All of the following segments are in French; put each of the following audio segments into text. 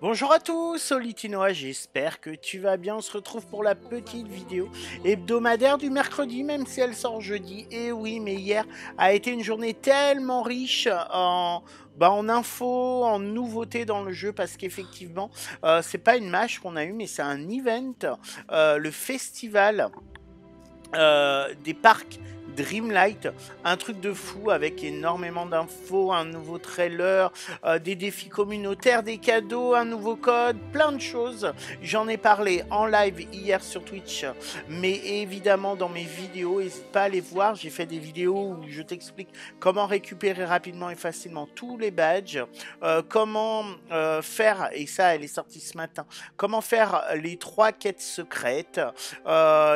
Bonjour à tous, solitinois. j'espère que tu vas bien. On se retrouve pour la petite vidéo hebdomadaire du mercredi, même si elle sort jeudi. Et oui, mais hier a été une journée tellement riche en, bah, en infos, en nouveautés dans le jeu, parce qu'effectivement, euh, c'est pas une match qu'on a eu, mais c'est un event, euh, le festival euh, des parcs Dreamlight, un truc de fou avec énormément d'infos, un nouveau trailer, euh, des défis communautaires, des cadeaux, un nouveau code, plein de choses. J'en ai parlé en live hier sur Twitch, mais évidemment dans mes vidéos, n'hésite pas à les voir. J'ai fait des vidéos où je t'explique comment récupérer rapidement et facilement tous les badges, euh, comment euh, faire, et ça elle est sortie ce matin, comment faire les trois quêtes secrètes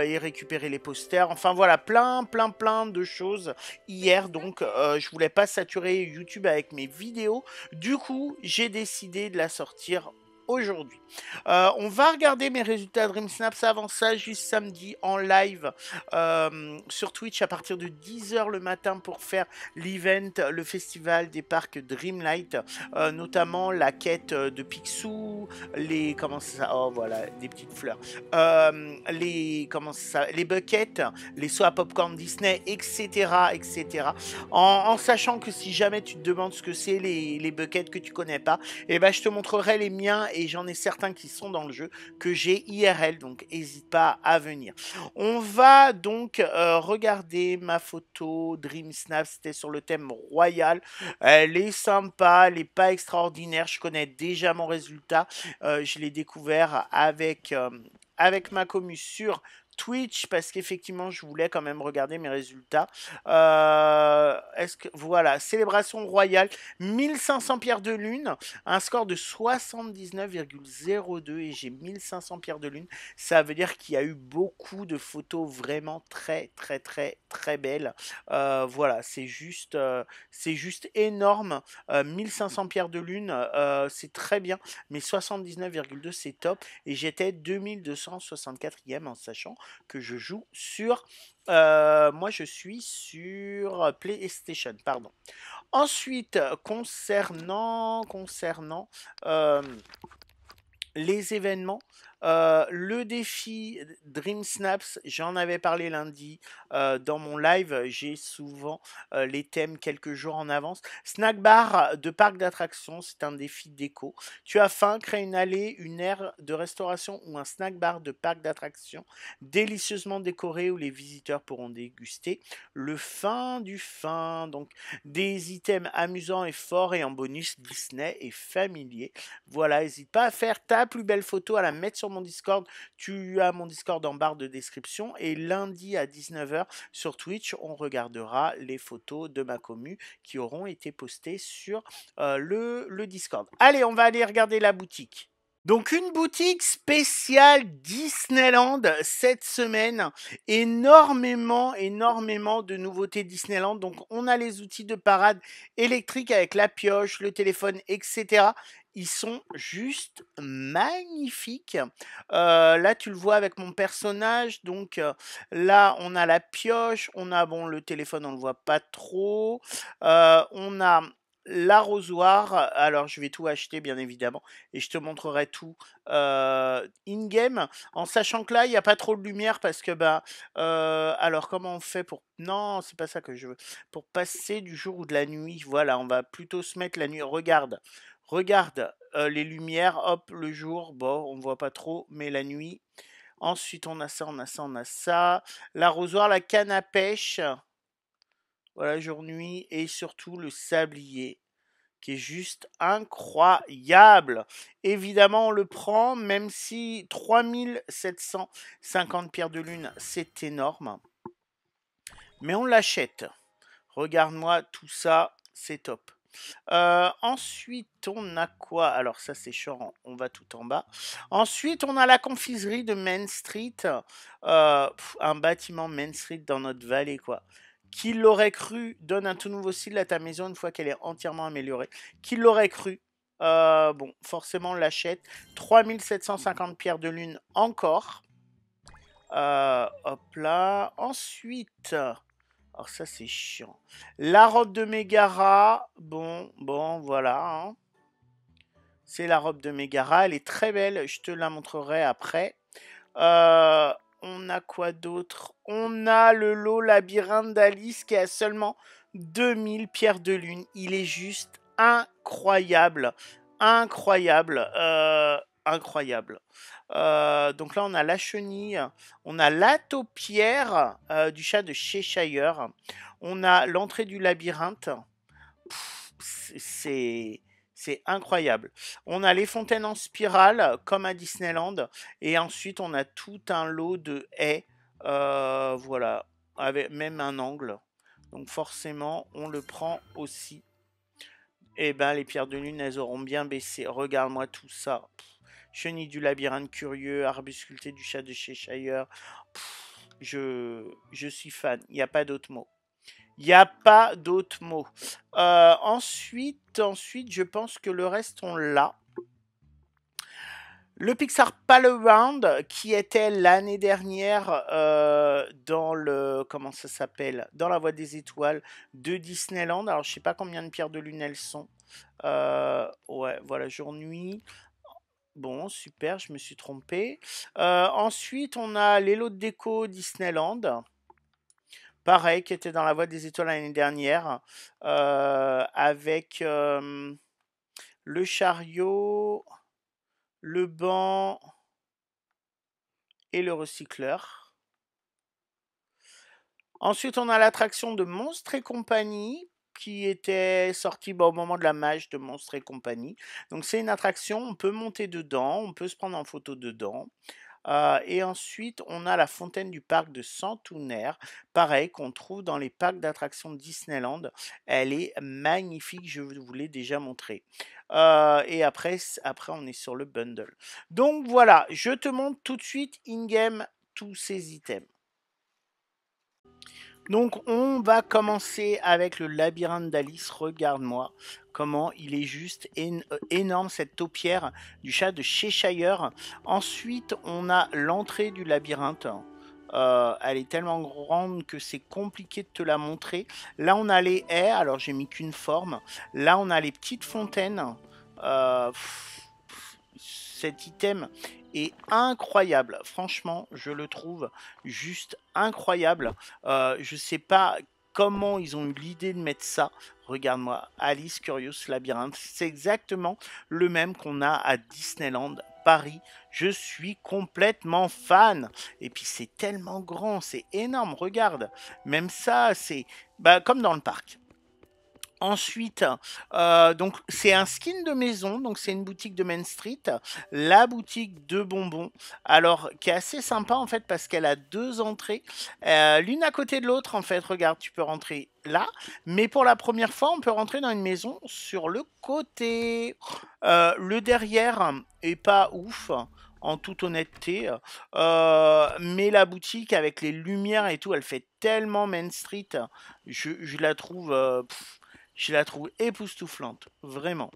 et récupérer les posters. Enfin voilà, plein, plein, plein de choses hier, donc euh, je voulais pas saturer YouTube avec mes vidéos. Du coup, j'ai décidé de la sortir aujourd'hui. Euh, on va regarder mes résultats Dream Snaps avant ça, juste samedi en live euh, sur Twitch à partir de 10h le matin pour faire l'event, le festival des parcs Dreamlight, euh, notamment la quête de Picsou, les comment ça oh voilà des petites fleurs, les comment ça les buckets, les soies popcorn Disney, etc. etc. En, sachant que si jamais tu te demandes ce que c'est les, buckets que tu connais pas, eh ben je te montrerai les miens et et j'en ai certains qui sont dans le jeu que j'ai IRL, donc n'hésite pas à venir. On va donc euh, regarder ma photo Dream Snap, c'était sur le thème royal. Elle est sympa, elle n'est pas extraordinaire, je connais déjà mon résultat, euh, je l'ai découvert avec... Euh, avec ma commu sur Twitch parce qu'effectivement je voulais quand même regarder mes résultats. Euh, est-ce que voilà célébration royale 1500 pierres de lune, un score de 79,02 et j'ai 1500 pierres de lune. Ça veut dire qu'il y a eu beaucoup de photos vraiment très très très très belles. Euh, voilà c'est juste euh, c'est juste énorme 1500 pierres de lune c'est très bien mais 79,2 c'est top et j'étais 2264e en sachant que je joue sur... Euh, moi, je suis sur PlayStation, pardon. Ensuite, concernant, concernant euh, les événements, euh, le défi Dream Snaps, j'en avais parlé lundi euh, dans mon live. J'ai souvent euh, les thèmes quelques jours en avance. Snack bar de parc d'attractions, c'est un défi déco. Tu as faim, crée une allée, une aire de restauration ou un snack bar de parc d'attractions délicieusement décoré où les visiteurs pourront déguster le fin du fin. Donc des items amusants et forts et en bonus Disney et familier. Voilà, n'hésite pas à faire ta plus belle photo, à la mettre sur mon Discord, tu as mon Discord en barre de description. Et lundi à 19h sur Twitch, on regardera les photos de ma commu qui auront été postées sur euh, le, le Discord. Allez, on va aller regarder la boutique. Donc une boutique spéciale Disneyland cette semaine, énormément, énormément de nouveautés Disneyland. Donc on a les outils de parade électrique avec la pioche, le téléphone, etc ils sont juste magnifiques. Euh, là, tu le vois avec mon personnage. Donc euh, là, on a la pioche, on a bon le téléphone, on le voit pas trop. Euh, on a l'arrosoir. Alors, je vais tout acheter, bien évidemment, et je te montrerai tout in-game, en sachant que là, il n'y a pas trop de lumière, parce que, bah, alors, comment on fait pour... Non, c'est pas ça que je veux. Pour passer du jour ou de la nuit, voilà, on va plutôt se mettre la nuit. Regarde, regarde les lumières, hop, le jour, bon, on voit pas trop, mais la nuit. Ensuite, on a ça, on a ça, on a ça. L'arrosoir, la canne à pêche. Voilà, jour-nuit. Et surtout, le sablier, qui est juste incroyable. Évidemment, on le prend, même si 3750 pierres de lune, c'est énorme. Mais on l'achète. Regarde-moi tout ça, c'est top. Euh, ensuite, on a quoi Alors ça c'est chiant, on va tout en bas. Ensuite, on a la confiserie de Main Street. Euh, un bâtiment Main Street dans notre vallée, quoi. Qui l'aurait cru donne un tout nouveau style à ta maison une fois qu'elle est entièrement améliorée. Qui l'aurait cru euh, Bon, forcément, on l'achète. 3750 pierres de lune encore. hop là. Ensuite... Alors oh, ça, c'est chiant. La robe de Megara. Bon, bon, voilà. Hein. C'est la robe de Megara. Elle est très belle. Je te la montrerai après. Euh, on a quoi d'autre On a le lot labyrinthe d'Alice qui a seulement 2000 pierres de lune. Il est juste incroyable. Incroyable. Euh, incroyable. Euh, donc là, on a la chenille, on a la taupière euh, du chat de Cheshire, on a l'entrée du labyrinthe. C'est. incroyable. On a les fontaines en spirale, comme à Disneyland. Et ensuite, on a tout un lot de haies. Euh, voilà. Avec même un angle. Donc forcément, on le prend aussi. Et eh ben, les pierres de lune, elles auront bien baissé. Regarde-moi tout ça. Chenille du labyrinthe curieux, arbusculté du chat de Cheshire. je, je suis fan, il n'y a pas d'autre mot. Il n'y a pas d'autre mot. Euh, ensuite, ensuite, je pense que le reste, on l'a. Le Pixar Palaround, qui était l'année dernière euh, dans le comment ça s'appelle dans la voie des étoiles de Disneyland. Alors je sais pas combien de pierres de lune elles sont. Euh, ouais, voilà jour nuit. Bon, super, je me suis trompé. Euh, ensuite, on a les lots de déco Disneyland. Pareil, qui était dans la voie des étoiles l'année dernière. Euh, avec euh, le chariot, le banc et le recycleur. Ensuite, on a l'attraction de Monstres et compagnie qui était sorti bah, au moment de la mage de Monstres et compagnie. Donc c'est une attraction, on peut monter dedans, on peut se prendre en photo dedans. Euh, et ensuite, on a la fontaine du parc de Santounerre, pareil qu'on trouve dans les parcs d'attractions Disneyland. Elle est magnifique, je vous l'ai déjà montré. Euh, et après, après, on est sur le bundle. Donc voilà, je te montre tout de suite in-game tous ces items. Donc on va commencer avec le labyrinthe d'Alice, regarde-moi comment il est juste énorme cette taupière du chat de Cheshire. Ensuite on a l'entrée du labyrinthe. Euh, elle est tellement grande que c'est compliqué de te la montrer. Là on a les haies, alors j'ai mis qu'une forme. Là on a les petites fontaines. Euh, cet item incroyable. Franchement, je le trouve juste incroyable. Euh, je sais pas comment ils ont eu l'idée de mettre ça. Regarde-moi, Alice Curious Labyrinthe, c'est exactement le même qu'on a à Disneyland Paris. Je suis complètement fan. Et puis c'est tellement grand, c'est énorme, regarde. Même ça, c'est bah, comme dans le parc. Ensuite, euh, donc c'est un skin de maison, donc c'est une boutique de Main Street, la boutique de bonbons, alors qui est assez sympa en fait parce qu'elle a deux entrées, euh, l'une à côté de l'autre en fait. Regarde, tu peux rentrer là, mais pour la première fois, on peut rentrer dans une maison sur le côté. Euh, le derrière est pas ouf en toute honnêteté. mais la boutique avec les lumières et tout, elle fait tellement Main Street. Je, la trouve je la trouve époustouflante, vraiment.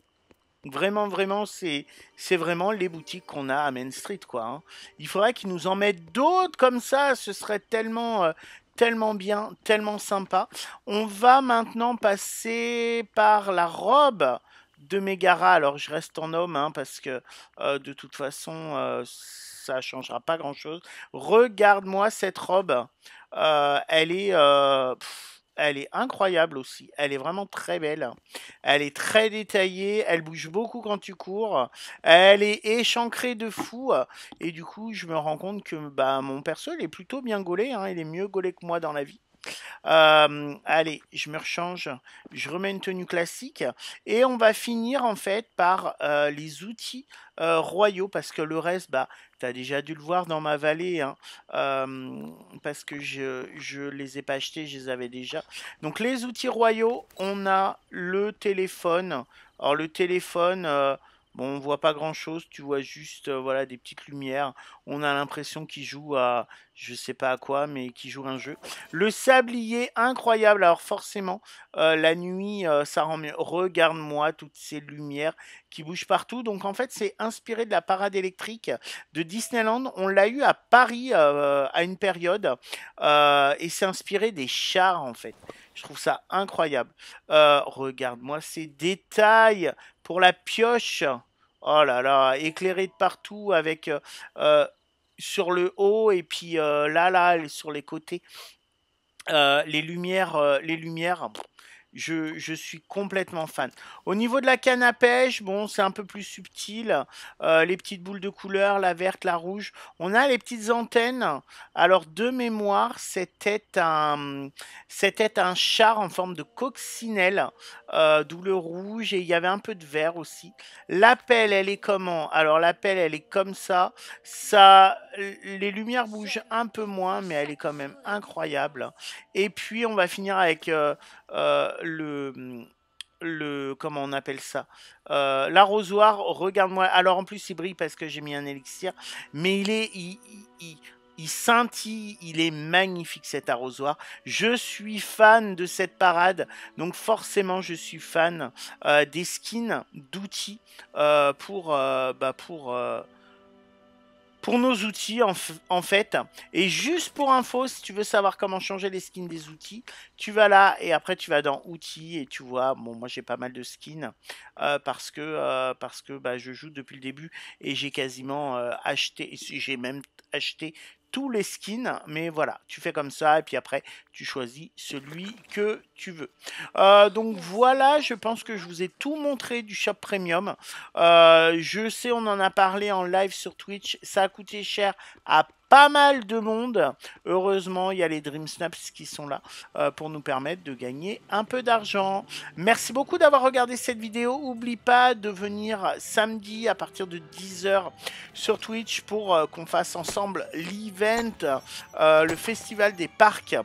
Vraiment, vraiment, c'est, c'est vraiment les boutiques qu'on a à Main Street, quoi. Hein. Il faudrait qu'ils nous en mettent d'autres comme ça, ce serait tellement, euh, tellement bien, tellement sympa. On va maintenant passer par la robe de Megara. Alors, je reste en homme, hein, parce que euh, de toute façon, ça euh, ça changera pas grand-chose. Regarde-moi cette robe. elle est elle est incroyable aussi. Elle est vraiment très belle. Elle est très détaillée. Elle bouge beaucoup quand tu cours. Elle est échancrée de fou. Et du coup, je me rends compte que bah, mon perso, est plutôt bien gaulé. Hein. Il est mieux gaulé que moi dans la vie. Euh, allez, je me rechange, je remets une tenue classique et on va finir en fait par euh, les outils euh, royaux parce que le reste, bah, tu as déjà dû le voir dans ma vallée, hein. parce que je, je les ai pas achetés, je les avais déjà. Donc les outils royaux, on a le téléphone. Alors le téléphone, euh, Bon, on voit pas grand chose, tu vois juste voilà des petites lumières. On a l'impression qu'ils joue à je sais pas à quoi, mais qui joue un jeu. Le sablier incroyable. Alors forcément, la nuit, ça rend mieux. Regarde-moi toutes ces lumières qui bougent partout. Donc en fait, c'est inspiré de la parade électrique de Disneyland. On l'a eu à Paris à une période et c'est inspiré des chars en fait. Je trouve ça incroyable. Euh, regarde-moi ces détails pour la pioche. Oh là là, éclairée de partout avec euh, euh, sur le haut et puis là là sur les côtés. les lumières, les lumières. Je, suis complètement fan. Au niveau de la canne à pêche, bon, c'est un peu plus subtil. Euh, les petites boules de couleur, la verte, la rouge. On a les petites antennes. Alors, de mémoire, c'était un, un char en forme de coccinelle, euh, d'où le rouge et il y avait un peu de vert aussi. La pelle, elle est comment Alors, la pelle, elle est comme ça. Ça, les lumières bougent un peu moins, mais elle est quand même incroyable. Et puis, on va finir avec euh, euh, le le comment on appelle ça euh, l'arrosoir regarde-moi alors en plus il brille parce que j'ai mis un élixir mais il est il, scintille il est magnifique cet arrosoir je suis fan de cette parade donc forcément je suis fan euh, des skins d'outils pour bah pour pour nos outils en, fait. Et juste pour info, si tu veux savoir comment changer les skins des outils, tu vas là et après tu vas dans outils et tu vois, bon moi j'ai pas mal de skins euh, parce que, euh, parce que bah, je joue depuis le début et j'ai quasiment euh, acheté, j'ai même acheté les skins, mais voilà, tu fais comme ça, et puis après, tu choisis celui que tu veux. Euh, donc voilà, je pense que je vous ai tout montré du shop premium. Euh, je sais, on en a parlé en live sur Twitch, ça a coûté cher à pas mal de monde. Heureusement, il y a les Dream Snaps qui sont là euh, pour nous permettre de gagner un peu d'argent. Merci beaucoup d'avoir regardé cette vidéo. N'oublie pas de venir samedi à partir de 10h sur Twitch pour euh, qu'on fasse ensemble l'event, euh, le festival des parcs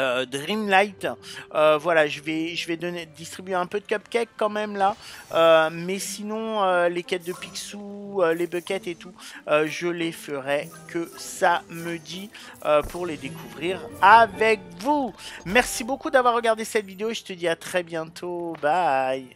euh, Dreamlight. Euh, voilà, je vais, je vais donner, distribuer un peu de cupcakes quand même là. Euh, mais sinon, les quêtes de Pixou, les buckets et tout, je les ferai que samedi pour les découvrir avec vous. Merci beaucoup d'avoir regardé cette vidéo. Je te dis à très bientôt. Bye.